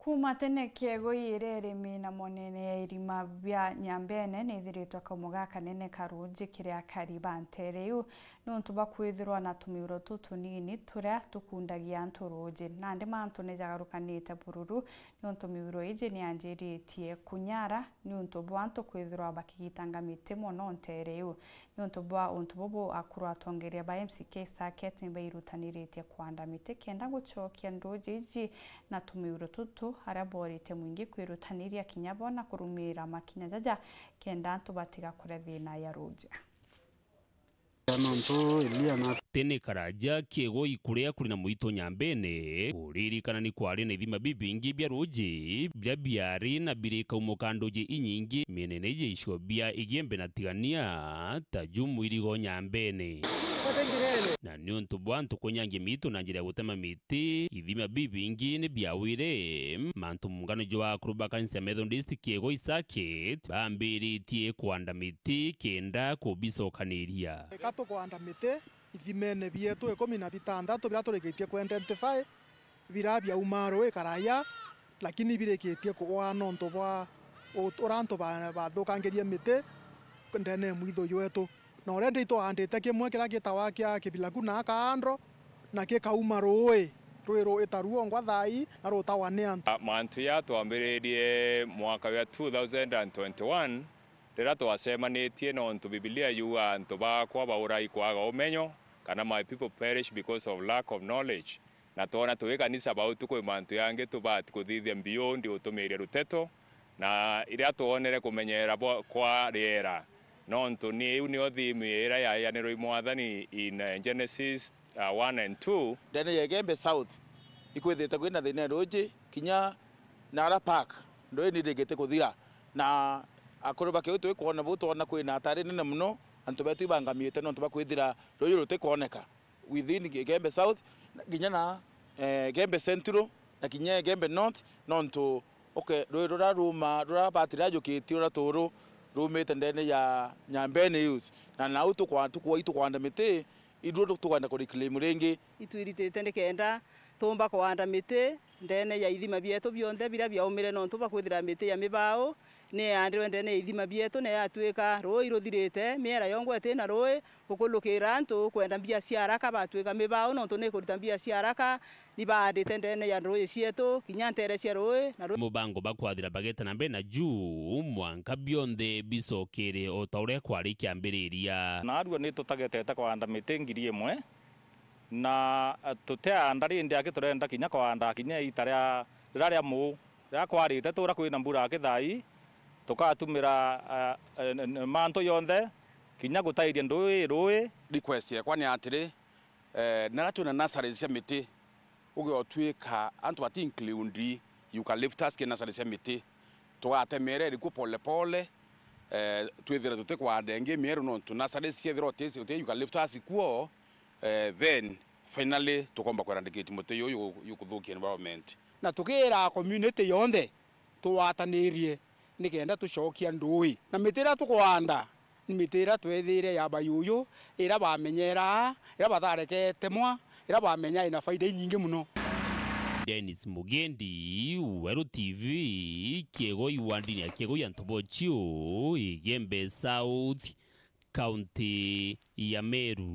Kuma tene kiegoi mi na monene ya irima bia nyambene ni ithiritwe kaumo gaka nene karunji kiria karibante riu nuntu bakwithirwa na tumiuro tu tunini turia tukundagia antu runji nandi mantu nita bururu nuntu miuro iji tie kunyara nuntu bwa antu kwithirwa bakigitanga miti mono nte riu nuntu bwa untu bubu akuru atongeria ba MCK Circuit nibairutanirie kwanda mitike kenda gucokia nduji iji na tumiro tutu te mwingi kwirutaniria ya kinyabona kurumira makinya jaja kenda antu batigakore thina ya ruja tene karaja kiego ikurea kuri na muito nyambene kuririkana ni kwari na ithima bibingi bia ruji bia biari na birikaumuka nduji inyingi mienene icio bia igiembe na tigania ta jumuirigo nyambene na nä å ntå bwa ntå kå nyangia mitå na njä ra ya gå tema mä tä ithima bibingi nä biawire mantå mungano jo wa kuruba kanisa ya methodist kiego isakit bambä rä tie kwanda mä tä kenda kå mbicokanä eka tå kwanda mä tä ithimene bietå ä kå mi na bitandatå bä rä a tå rä gä tie kå bira biauma rå ä karaya lakini birä kä tie kå wana å ntå bwa å rantå bathå kangä rie mä tä ndene mwithå yå na already to handite kimwe kiria gitawa kia kibilaku na kaandro na gikauma rui rwi ru itaruongwa thai na rutawa ni antu ah, mantu ya twambiririe mwaka wa 2021 rira twacemanitie na ontu bibilia yu antu bakwa baurai kwaga umenyo kana my people perish because of lack of knowledge na twona twi kanisa bau tukwi mantu yangi tubati kuthithia beyond utumiire ruteto na iria twonere kumenyerera kwa riera nontå ntå nä u nä o thimu ä ra yayanä rå mwathani in uh, genesis uh, 1 and 2 ndene gembe south ikwä te kwä na thä na rå kinya nara park ndå ä nä rä ngä te kå thira na akå rä bakä å twä kuona bå twona kwä na atarä nene må no antå betå ibangamiä te no bakwä thira rå yå rå tä kuoneka within gembe south nginya na eh, gembe central na kinya gembe north no okay, rå rå raruma rå rabatä ranjå kä tie å ratå rå rumite ndene ya nyambene yus na nau tukwanda miti ithuä tukwenda kå reclaim rĩngĩ itwiritä te nä kenda tåmba kwanda mä tä ndene ya ithima bietå bionthe biria biaå mä re no tå bakwithä ra mä ya mä baå neyandwende na ithima bietu neyatwika rui ruthirite miera yongwete na rui gukulukira antu kwenda mbia cia araka batwika mibao nontu nikuruta mbia cia araka nibandite ndene ya rui cietu kinya ntere cia rui na rui mubango bakwathiira bagitana mbere na juu mwanka bionthe bicokire o ta uria kwari kiambiriria narua ni ta kwanda anda mitengiri imwe na tuteanda rindi aki turenda kinya kwanda kinya ita ria rira ria muu ria kwarite tura kwina mbura kithai tukatumira mantu yonthe kinya gutairia ndui rui request yakwa ni atiri e, nara twina nurseries cia miti ugiotuika antu ati include eucalyptus ki nursery cia miti tugatemera eriku pole eh, e, twithira tuti denge mieru no nontu nurseries ciethira utisi uti eucalyptus kuo eh, then finally tukomba kwerandikiti muti uyu yukuthukia environment na tukira community yonthe tuwatanirie nikenda tucokia ndui na mitira tukwanda ä rä a ya bayuyu yå bamenyera ä ra batharekete mwa ä bamenya ina faida nyingi muno Dennis Mugendi, Weru TV, Kiego Iwandini, Kiego ntobochio Igembe South, County ya Meru.